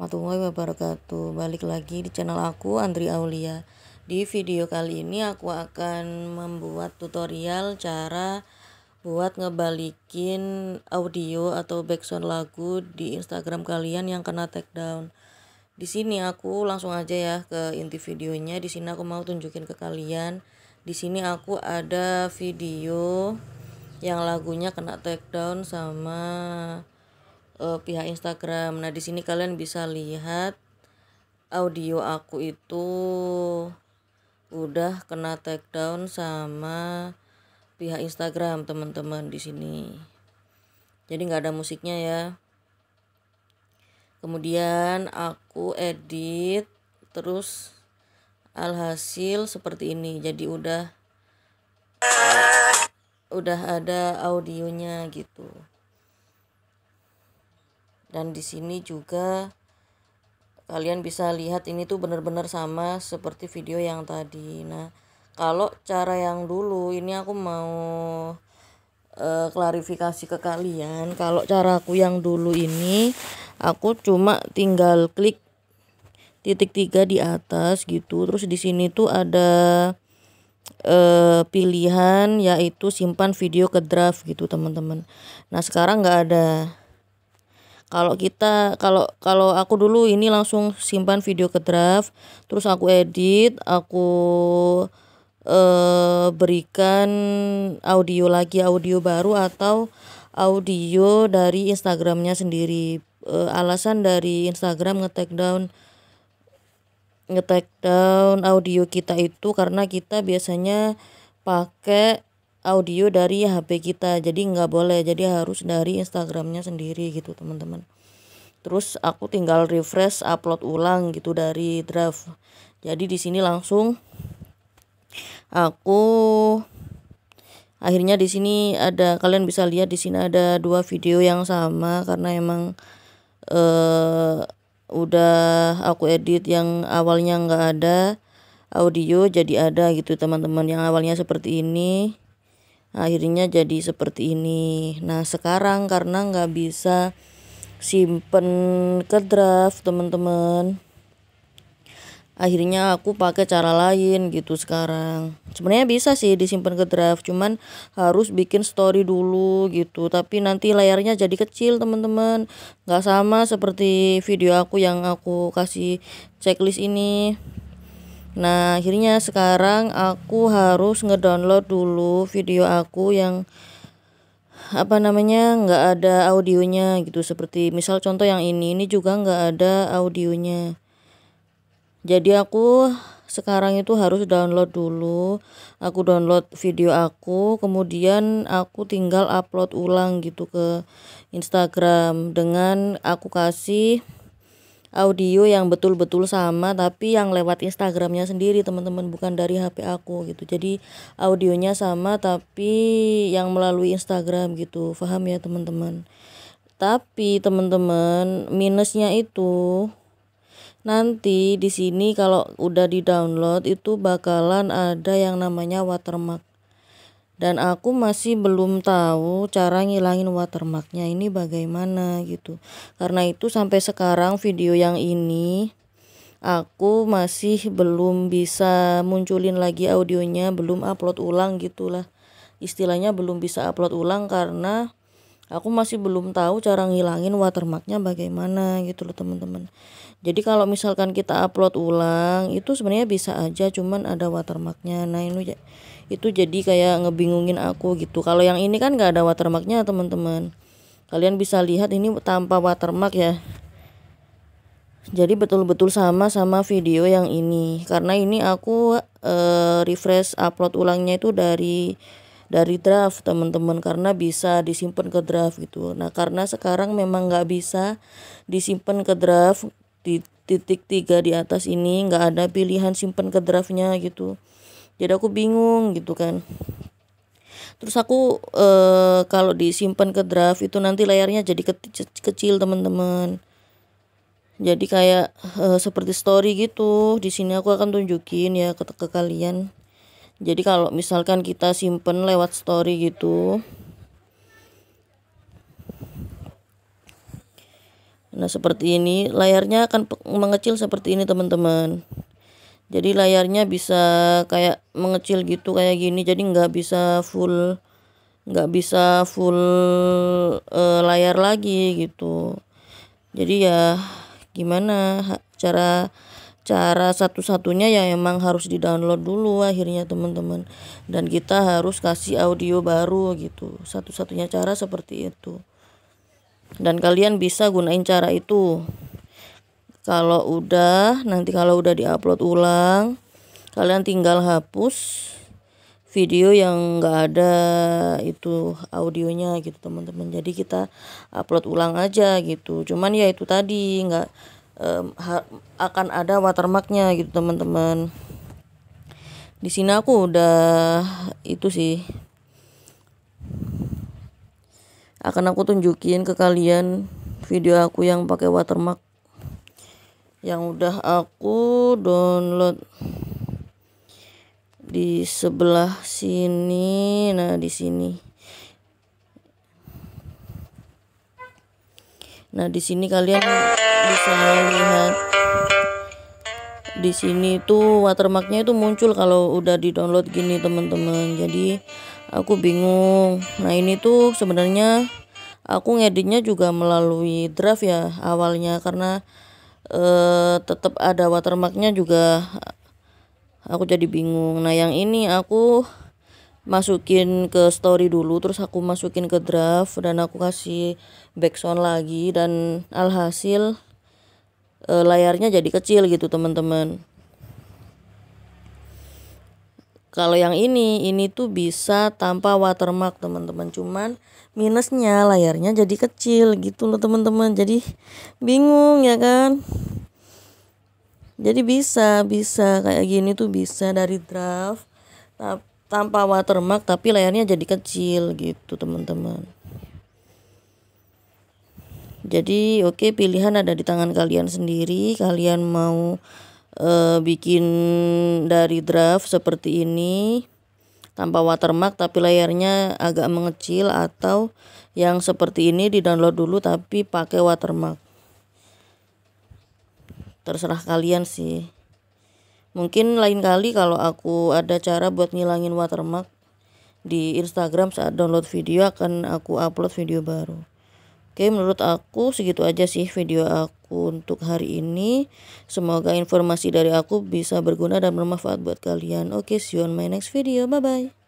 warahmatullahi wabarakatuh Balik lagi di channel aku Andri Aulia Di video kali ini aku akan membuat tutorial cara buat ngebalikin audio atau background lagu di Instagram kalian yang kena takedown. Di sini aku langsung aja ya ke inti videonya. Di sini aku mau tunjukin ke kalian. Di sini aku ada video yang lagunya kena takedown sama uh, pihak Instagram. Nah, di sini kalian bisa lihat audio aku itu udah kena takedown sama pihak Instagram teman-teman di sini. Jadi nggak ada musiknya ya. Kemudian aku edit terus alhasil seperti ini. Jadi udah udah ada audionya gitu dan di sini juga kalian bisa lihat ini tuh benar-benar sama seperti video yang tadi nah kalau cara yang dulu ini aku mau uh, klarifikasi ke kalian kalau caraku yang dulu ini aku cuma tinggal klik titik tiga di atas gitu terus di sini tuh ada uh, pilihan yaitu simpan video ke draft gitu teman-teman nah sekarang nggak ada kalau kita kalau kalau aku dulu ini langsung simpan video ke draft terus aku edit aku eh, berikan audio lagi audio baru atau audio dari Instagramnya sendiri eh, alasan dari Instagram nge down nge down audio kita itu karena kita biasanya pakai audio dari HP kita jadi nggak boleh jadi harus dari Instagramnya sendiri gitu teman-teman terus aku tinggal refresh upload ulang gitu dari draft jadi di sini langsung aku akhirnya di sini ada kalian bisa lihat di sini ada dua video yang sama karena emang eh, udah aku edit yang awalnya nggak ada audio jadi ada gitu teman-teman yang awalnya seperti ini akhirnya jadi seperti ini nah sekarang karena nggak bisa simpen ke draft teman-teman akhirnya aku pakai cara lain gitu sekarang sebenarnya bisa sih disimpan ke draft cuman harus bikin story dulu gitu tapi nanti layarnya jadi kecil teman-teman nggak sama seperti video aku yang aku kasih checklist ini Nah, akhirnya sekarang aku harus ngedownload dulu video aku yang apa namanya nggak ada audionya gitu seperti misal contoh yang ini ini juga nggak ada audionya jadi aku sekarang itu harus download dulu aku download video aku kemudian aku tinggal upload ulang gitu ke Instagram dengan aku kasih audio yang betul-betul sama tapi yang lewat Instagramnya sendiri teman-teman bukan dari HP aku gitu jadi audionya sama tapi yang melalui Instagram gitu paham ya teman-teman tapi teman-teman minusnya itu nanti di sini kalau udah di download itu bakalan ada yang namanya watermark dan aku masih belum tahu cara ngilangin watermarknya ini bagaimana gitu karena itu sampai sekarang video yang ini aku masih belum bisa munculin lagi audionya belum upload ulang gitulah istilahnya belum bisa upload ulang karena aku masih belum tahu cara ngilangin watermarknya bagaimana gitu loh teman-teman jadi kalau misalkan kita upload ulang itu sebenarnya bisa aja cuman ada watermarknya nah ini itu jadi kayak ngebingungin aku gitu kalau yang ini kan nggak ada watermarknya teman-teman kalian bisa lihat ini tanpa watermark ya jadi betul-betul sama sama video yang ini karena ini aku e, refresh upload ulangnya itu dari dari draft teman-teman karena bisa disimpan ke draft gitu nah karena sekarang memang nggak bisa disimpan ke draft di titik tiga di atas ini nggak ada pilihan simpan ke draftnya gitu jadi aku bingung gitu kan terus aku e, kalau disimpan ke draft itu nanti layarnya jadi ke kecil teman-teman jadi kayak e, seperti story gitu di sini aku akan tunjukin ya ke, ke kalian jadi kalau misalkan kita simpen lewat story gitu nah seperti ini layarnya akan mengecil seperti ini teman-teman jadi layarnya bisa kayak mengecil gitu kayak gini jadi nggak bisa full nggak bisa full uh, layar lagi gitu jadi ya gimana cara cara satu-satunya ya emang harus di-download dulu akhirnya teman-teman dan kita harus kasih audio baru gitu satu-satunya cara seperti itu dan kalian bisa gunain cara itu kalau udah nanti kalau udah di upload ulang kalian tinggal hapus video yang enggak ada itu audionya gitu teman-teman jadi kita upload ulang aja gitu cuman ya itu tadi enggak um, akan ada watermarknya gitu teman-teman di sini aku udah itu sih akan aku tunjukin ke kalian video aku yang pakai watermark yang udah aku download di sebelah sini nah di sini Nah, di sini kalian bisa lihat di sini tuh watermarknya itu muncul kalau udah di download gini teman-teman jadi aku bingung nah ini tuh sebenarnya aku ngeditnya juga melalui draft ya awalnya karena eh, tetap ada watermarknya juga aku jadi bingung nah yang ini aku masukin ke story dulu terus aku masukin ke draft dan aku kasih backsound lagi dan alhasil e, layarnya jadi kecil gitu teman-teman kalau yang ini ini tuh bisa tanpa watermark teman-teman cuman minusnya layarnya jadi kecil gitu loh teman-teman jadi bingung ya kan jadi bisa bisa kayak gini tuh bisa dari draft tapi tanpa watermark tapi layarnya jadi kecil gitu teman-teman jadi oke okay, pilihan ada di tangan kalian sendiri kalian mau uh, bikin dari draft seperti ini tanpa watermark tapi layarnya agak mengecil atau yang seperti ini di download dulu tapi pakai watermark terserah kalian sih Mungkin lain kali kalau aku ada cara buat ngilangin watermark di Instagram saat download video akan aku upload video baru. Oke, menurut aku segitu aja sih video aku untuk hari ini. Semoga informasi dari aku bisa berguna dan bermanfaat buat kalian. Oke, see you on my next video. Bye bye.